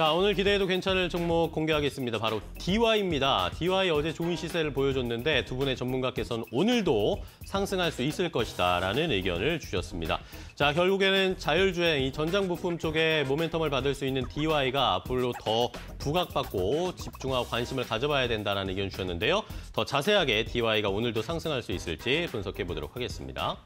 자, 오늘 기대해도 괜찮을 종목 공개하겠습니다. 바로 DY입니다. DY 어제 좋은 시세를 보여줬는데 두 분의 전문가께서는 오늘도 상승할 수 있을 것이다 라는 의견을 주셨습니다. 자, 결국에는 자율주행, 이 전장 부품 쪽에 모멘텀을 받을 수 있는 DY가 앞으로 더 부각받고 집중하고 관심을 가져봐야 된다는 의견 주셨는데요. 더 자세하게 DY가 오늘도 상승할 수 있을지 분석해 보도록 하겠습니다.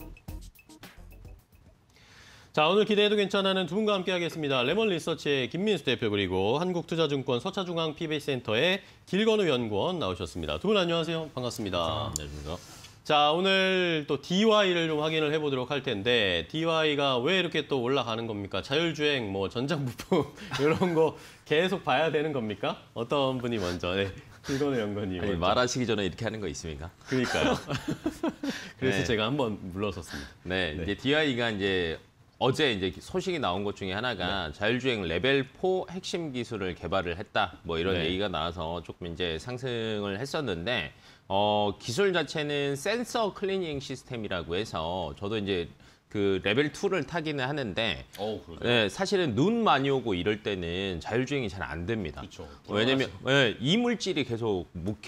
자, 오늘 기대해도 괜찮아는 두 분과 함께 하겠습니다. 레몬 리서치의 김민수 대표 그리고 한국투자증권 서차중앙 p b 센터의 길건우 연구원 나오셨습니다. 두 분 안녕하세요. 반갑습니다. 아, 안녕하십니까. 자, 오늘 또 DY를 좀 확인을 해보도록 할 텐데 DY가 왜 이렇게 또 올라가는 겁니까? 자율주행, 뭐 전장부품 이런 거 계속 봐야 되는 겁니까? 어떤 분이 먼저 네. 길건우 연구원님. 아니, 말하시기 전에 이렇게 하는 거 있습니까? 그러니까요. 그래서 네. 제가 한번 물러섰습니다. 네, 네. 이제 DY가 이제 어제 이제 소식이 나온 것 중에 하나가 네. 자율주행 레벨 4 핵심 기술을 개발을 했다. 뭐 이런 네. 얘기가 나와서 조금 이제 상승을 했었는데 어, 기술 자체는 센서 클리닝 시스템이라고 해서 저도 이제 그 레벨 2를 타기는 하는데 어, 네, 사실은 눈 많이 오고 이럴 때는 자율주행이 잘 안 됩니다. 그쵸, 왜냐면 네, 이물질이 계속 묻,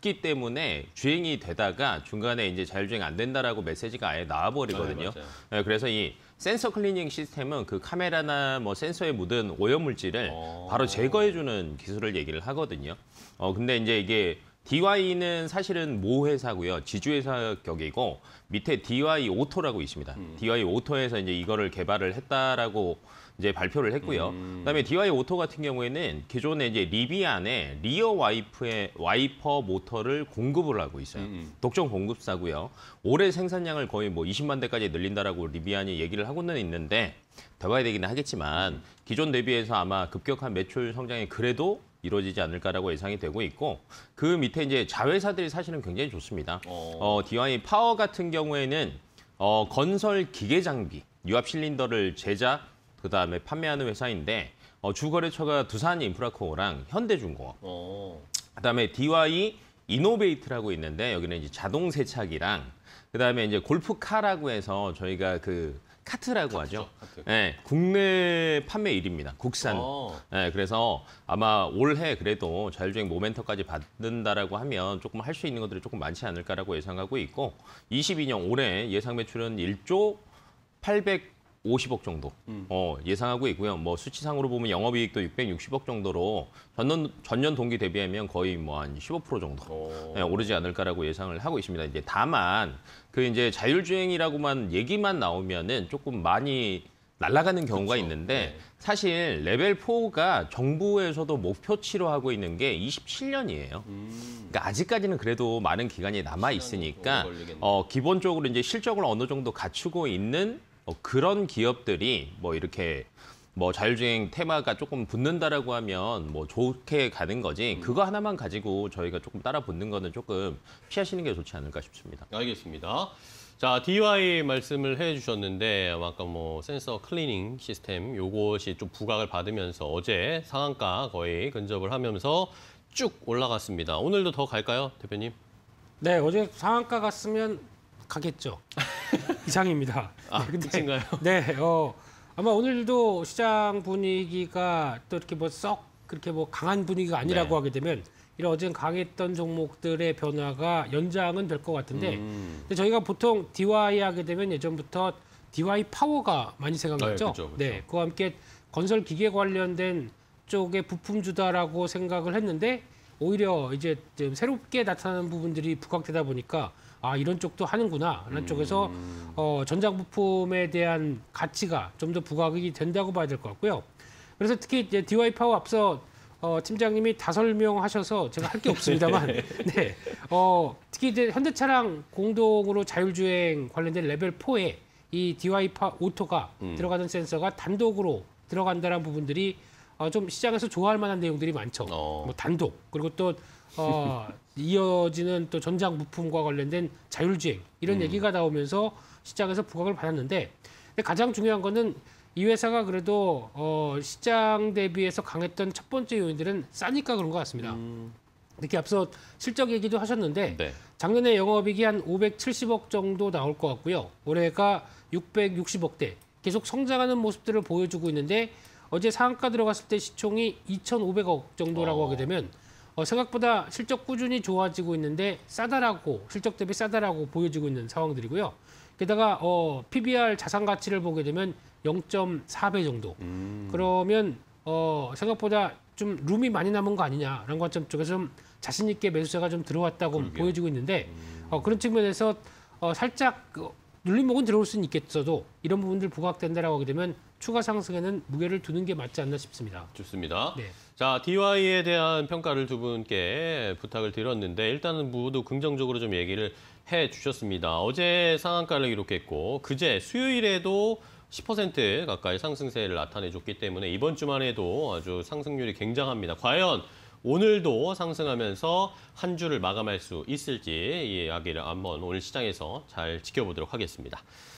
기 때문에 주행이 되다가 중간에 이제 자율주행 안 된다라고 메시지가 아예 나와버리거든요. 네, 네, 그래서 이 센서 클리닝 시스템은 그 카메라나 뭐 센서에 묻은 오염물질을 어. 바로 제거해주는 기술을 얘기를 하거든요. 어, 근데 이제 이게 DY는 사실은 모회사고요. 지주회사 격이고 밑에 DY 오토라고 있습니다. 음. DY 오토에서 이제 이거를 개발을 했다라고 이제 발표를 했고요. 음. 그다음에 DY 오토 같은 경우에는 기존에 이제 리비안에 리어 와이프의 와이퍼 모터를 공급을 하고 있어요. 음. 음. 독점 공급사고요. 올해 생산량을 거의 뭐 20만 대까지 늘린다라고 리비안이 얘기를 하고는 있는데 더 봐야 되기는 하겠지만 기존 대비해서 아마 급격한 매출 성장이 그래도 이루어지지 않을까라고 예상이 되고 있고 그 밑에 이제 자회사들이 사실은 굉장히 좋습니다. 어, 디와이 어, 파워 같은 경우에는 어, 건설 기계 장비, 유압 실린더를 제작, 그다음에 판매하는 회사인데 어, 주거래처가 두산 인프라코어랑 현대중공업, 오. 어. 그다음에 DY 이노베이트라고 있는데 여기는 이제 자동 세차기랑 그다음에 이제 골프카라고 해서 저희가 그 카트라고 하죠. 카트. 네, 국내 판매 1위입니다. 국산. 아. 네, 그래서 아마 올해 그래도 자율주행 모멘터까지 받는다라고 하면 조금 할 수 있는 것들이 조금 많지 않을까라고 예상하고 있고 22년 올해 예상 매출은 1조 800 50억 정도 음. 어, 예상하고 있고요. 뭐 수치상으로 보면 영업이익도 660억 정도로 전년 전년 동기 대비하면 거의 뭐 한 15% 정도 네, 오르지 않을까라고 예상을 하고 있습니다. 이제 다만 그 이제 자율주행이라고만 얘기만 나오면은 조금 많이 날아가는 경우가 그렇죠. 있는데 네. 사실 레벨 4가 정부에서도 목표치로 하고 있는 게 27년이에요. 음. 그러니까 아직까지는 그래도 많은 기간이 남아 있으니까 어, 기본적으로 이제 실적을 어느 정도 갖추고 있는 어, 그런 기업들이 뭐 이렇게 뭐 자율주행 테마가 조금 붙는다라고 하면 뭐 좋게 가는 거지 음. 그거 하나만 가지고 저희가 조금 따라 붙는 거는 조금 피하시는 게 좋지 않을까 싶습니다. 알겠습니다. 자, DIY 말씀을 해주셨는데 아까 뭐 센서 클리닝 시스템 요것이 좀 부각을 받으면서 어제 상한가 거의 근접을 하면서 쭉 올라갔습니다. 오늘도 더 갈까요, 대표님? 네, 어제 상한가 갔으면 가겠죠. 이상입니다. 아, 네, 근데, 끝인가요? 네, 어, 아마 오늘도 시장 분위기가 또 이렇게 뭐 썩 그렇게 뭐 강한 분위기가 아니라고 네. 하게 되면 이런 어젠 강했던 종목들의 변화가 연장은 될 것 같은데 음. 근데 저희가 보통 DY 하게 되면 예전부터 DY 파워가 많이 생각났죠. 네, 그쵸, 그쵸. 네, 그와 함께 건설 기계 관련된 쪽에 부품 주다라고 생각을 했는데 오히려 이제 좀 새롭게 나타나는 부분들이 부각되다 보니까 아 이런 쪽도 하는구나 라는 음. 쪽에서 어, 전장부품에 대한 가치가 좀 더 부각이 된다고 봐야 될 것 같고요. 그래서 특히 이제 DY 파워 앞서 어, 팀장님이 다 설명하셔서 제가 할 게 없습니다만, 네. 네, 어, 특히 이제 현대차랑 공동으로 자율주행 관련된 레벨 4에 이 DY 파 오토가 음. 들어가는 센서가 단독으로 들어간다는 부분들이 어, 좀 시장에서 좋아할 만한 내용들이 많죠. 어. 뭐 단독 그리고 또 어, 이어지는 또 전장 부품과 관련된 자율주행 이런 음. 얘기가 나오면서 시장에서 부각을 받았는데 근데 가장 중요한 거는 이 회사가 그래도 어, 시장 대비해서 강했던 첫 번째 요인들은 싸니까 그런 것 같습니다. 음. 이렇게 앞서 실적 얘기도 하셨는데 네. 작년에 영업이익이 한 570억 정도 나올 것 같고요. 올해가 660억대 계속 성장하는 모습들을 보여주고 있는데 어제 상한가 들어갔을 때 시총이 2,500억 정도라고 어. 하게 되면 어, 생각보다 실적 꾸준히 좋아지고 있는데 싸다라고 실적 대비 싸다라고 보여지고 있는 상황들이고요. 게다가 어, PBR 자산 가치를 보게 되면 0.4배 정도. 음. 그러면 어, 생각보다 좀 룸이 많이 남은 거 아니냐라는 관점 쪽에서 좀 자신 있게 매수세가 좀 들어왔다고 그러요 보여지고 있는데 음. 어, 그런 측면에서 어, 살짝 그 눌림목은 들어올 수는 있겠어도 이런 부분들 부각된다라고 하게 되면 추가 상승에는 무게를 두는 게 맞지 않나 싶습니다. 좋습니다. 네. 자, DY에 대한 평가를 두 분께 부탁을 드렸는데 일단은 모두 긍정적으로 좀 얘기를 해 주셨습니다. 어제 상한가를 기록했고 그제 수요일에도 10% 가까이 상승세를 나타내줬기 때문에 이번 주만 해도 아주 상승률이 굉장합니다. 과연 오늘도 상승하면서 한 주를 마감할 수 있을지 이 이야기를 한번 오늘 시장에서 잘 지켜보도록 하겠습니다.